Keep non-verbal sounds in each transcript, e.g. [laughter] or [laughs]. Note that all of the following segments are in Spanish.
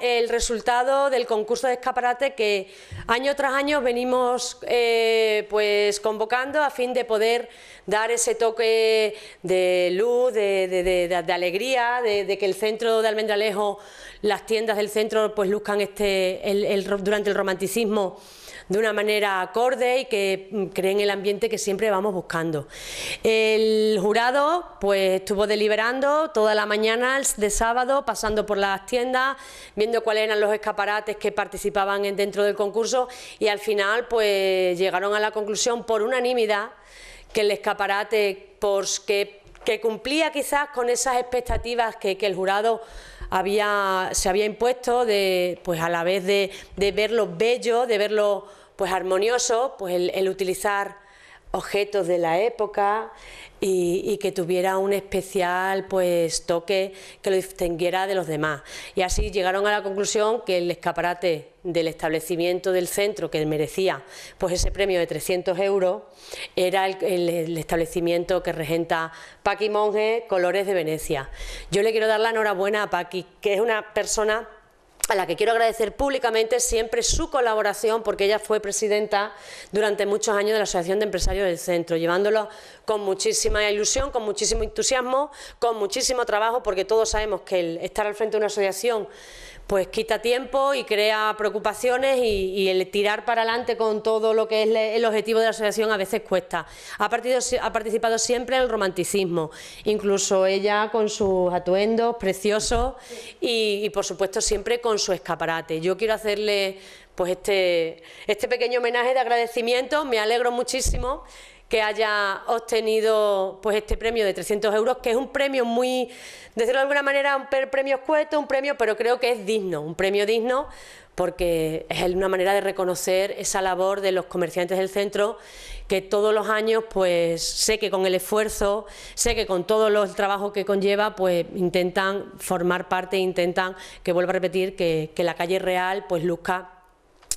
el resultado del concurso de escaparate que año tras año venimos eh, pues convocando a fin de poder dar ese toque de luz, de, alegría, de, que el centro de Almendralejo, las tiendas del centro pues luzcan este, el, durante el romanticismo de una manera acorde y que mm, creen el ambiente que siempre vamos buscando. El jurado pues estuvo deliberando toda la mañana de sábado, pasando por las tiendas, viendo cuáles eran los escaparates que participaban dentro del concurso y al final pues llegaron a la conclusión por unanimidad que el escaparate que cumplía quizás con esas expectativas que el jurado había, se había impuesto de, pues a la vez de, de verlo bello, de verlo pues armonioso, pues el, el utilizar objetos de la época y, que tuviera un especial pues toque que lo distinguiera de los demás. Y así llegaron a la conclusión que el escaparate del establecimiento del centro que merecía pues ese premio de 300 euros era el, el establecimiento que regenta Paqui Monge Colores de Venecia. Yo le quiero dar la enhorabuena a Paqui, que es una persona a la que quiero agradecer públicamente siempre su colaboración, porque ella fue presidenta durante muchos años de la Asociación de Empresarios del Centro, llevándolo con muchísima ilusión, con muchísimo entusiasmo, con muchísimo trabajo, porque todos sabemos que el estar al frente de una asociación pues quita tiempo y crea preocupaciones y, el tirar para adelante con todo lo que es el objetivo de la asociación a veces cuesta. Ha, participado siempre en el romanticismo, incluso ella con sus atuendos preciosos y, por supuesto siempre con su escaparate. Yo quiero hacerle pues este, este pequeño homenaje de agradecimiento, me alegro muchísimo que haya obtenido pues este premio de 300 euros, que es un premio muy, decirlo de alguna manera, un premio escueto, un premio, pero creo que es digno, un premio digno porque es una manera de reconocer esa labor de los comerciantes del centro que todos los años, pues sé que con el esfuerzo, sé que con todo el trabajo que conlleva, pues intentan formar parte, intentan, que vuelva a repetir, que, que la calle real pues luzca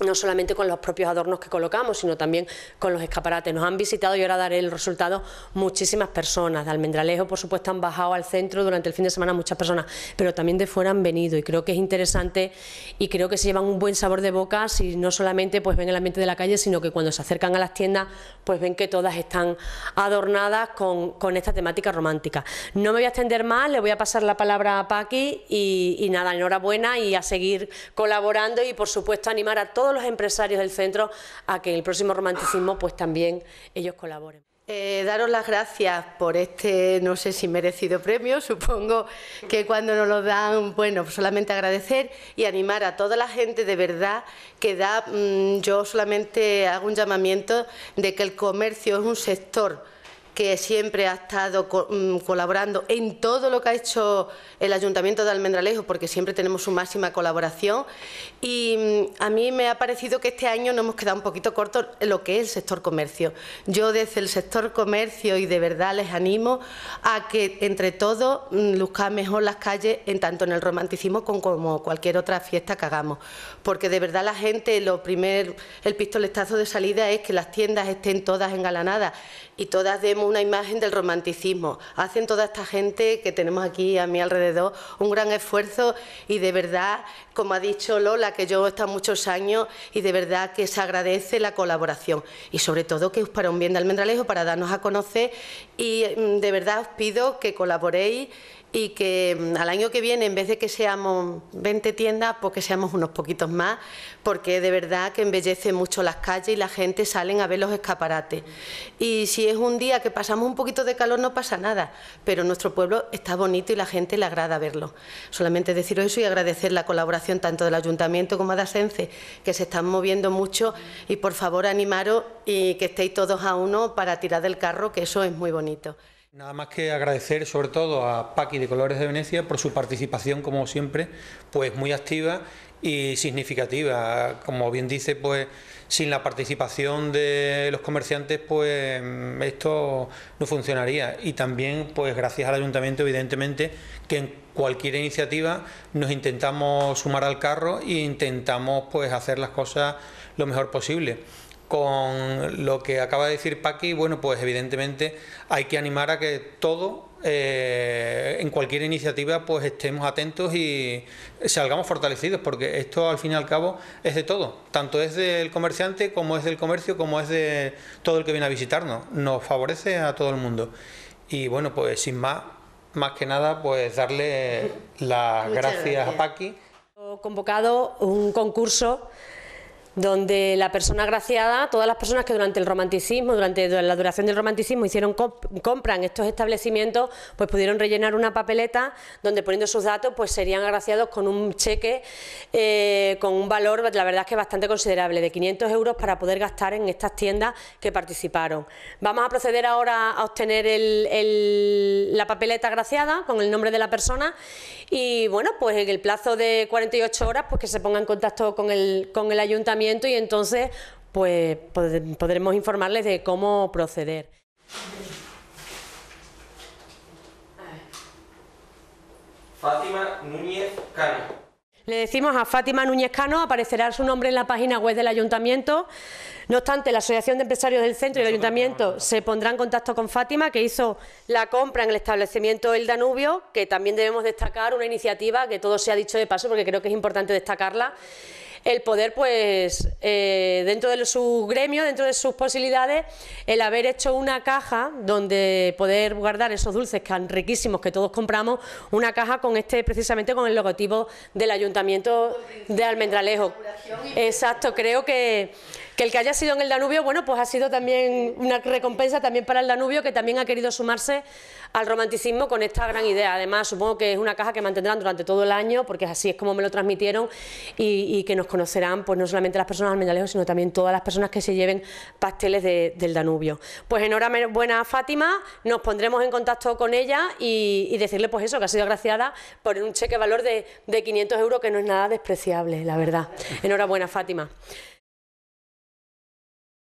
no solamente con los propios adornos que colocamos, sino también con los escaparates. Nos han visitado y ahora daré el resultado muchísimas personas. De Almendralejo, por supuesto, han bajado al centro durante el fin de semana muchas personas, pero también de fuera han venido y creo que es interesante y creo que se llevan un buen sabor de boca si no solamente pues ven el ambiente de la calle, sino que cuando se acercan a las tiendas pues ven que todas están adornadas con, esta temática romántica. No me voy a extender más, le voy a pasar la palabra a Paqui y nada, enhorabuena y a seguir colaborando y por supuesto animar a todos todos los empresarios del centro a que en el próximo romanticismo pues también ellos colaboren. Eh, daros las gracias por este, no sé si merecido premio, [laughs] supongo que cuando nos lo dan, bueno, pues solamente agradecer y animar a toda la gente de verdad que da, mm, yo solamente hago un llamamiento de que el comercio es un sector que siempre ha estado mm, colaborando en todo lo que ha hecho el Ayuntamiento de Almendralejo, porque siempre tenemos su máxima colaboración. Y mm, a mí me ha parecido que este año nos hemos quedado un poquito cortos lo que es el sector comercio. Yo desde el sector comercio y de verdad les animo a que entre todos mm, luzcan mejor las calles, en tanto en el romanticismo como cualquier otra fiesta que hagamos. Porque de verdad la gente, lo primer, el pistoletazo de salida es que las tiendas estén todas engalanadas y todas demos una imagen del romanticismo. Hacen toda esta gente que tenemos aquí a mi alrededor un gran esfuerzo y de verdad, como ha dicho Lola, que yo he estado muchos años y de verdad que se agradece la colaboración y sobre todo que es para un bien de Almendralejo, para darnos a conocer y mm, de verdad os pido que colaboréis y que mm, al año que viene, en vez de que seamos 20 tiendas, pues que seamos unos poquitos más, porque de verdad que embellece mucho las calles y la gente salen a ver los escaparates. Y si es un día que pasamos un poquito de calor, no pasa nada, pero nuestro pueblo está bonito y la gente le agrada verlo. Solamente deciros eso y agradecer la colaboración tanto del Ayuntamiento como de Asense, que se están moviendo mucho y por favor animaros y que estéis todos a uno para tirar del carro, que eso es muy bonito. Nada más que agradecer sobre todo a Paqui de Colores de Venecia por su participación, como siempre, pues muy activa y significativa. Como bien dice, pues sin la participación de los comerciantes, pues esto no funcionaría. Y también, pues gracias al ayuntamiento, evidentemente, que en cualquier iniciativa nos intentamos sumar al carro e intentamos pues hacer las cosas lo mejor posible con lo que acaba de decir Paqui, bueno, pues evidentemente hay que animar a que todo, eh, en cualquier iniciativa, pues estemos atentos y salgamos fortalecidos, porque esto al fin y al cabo es de todo, tanto es del comerciante como es del comercio, como es de todo el que viene a visitarnos, nos favorece a todo el mundo. Y bueno, pues sin más, más que nada, pues darle [laughs] las gracias, a Paqui. convocado un concurso donde la persona agraciada, todas las personas que durante el romanticismo, durante la duración del romanticismo hicieron compran estos establecimientos, pues pudieron rellenar una papeleta donde poniendo sus datos, pues serían agraciados con un cheque eh, con un valor, la verdad es que bastante considerable, de 500 euros para poder gastar en estas tiendas que participaron. Vamos a proceder ahora a obtener la papeleta agraciada con el nombre de la persona y bueno, pues en el plazo de 48 horas, pues que se ponga en contacto con con el ayuntamiento y entonces pues podremos informarles de cómo proceder. Fátima Núñez Cano. Le decimos a Fátima Núñez Cano, aparecerá su nombre en la página web del Ayuntamiento. No obstante, la Asociación de Empresarios del Centro y del Ayuntamiento se pondrá en contacto con Fátima, que hizo la compra en el establecimiento El Danubio, que también debemos destacar una iniciativa que todo se ha dicho de paso, porque creo que es importante destacarla el poder, pues, eh, dentro de su gremio, dentro de sus posibilidades, el haber hecho una caja donde poder guardar esos dulces tan riquísimos que todos compramos, una caja con este, precisamente con el logotipo del Ayuntamiento de Almendralejo. Exacto, creo que que el que haya sido en el Danubio, bueno, pues ha sido también una recompensa también para el Danubio, que también ha querido sumarse al romanticismo con esta gran idea. Además, supongo que es una caja que mantendrán durante todo el año, porque así es como me lo transmitieron, y, que nos conocerán, pues no solamente las personas almendalejos, sino también todas las personas que se lleven pasteles del Danubio. Pues enhorabuena Fátima, nos pondremos en contacto con ella y, decirle pues eso, que ha sido agraciada por un cheque valor de 500 euros, que no es nada despreciable, la verdad. Enhorabuena, Fátima.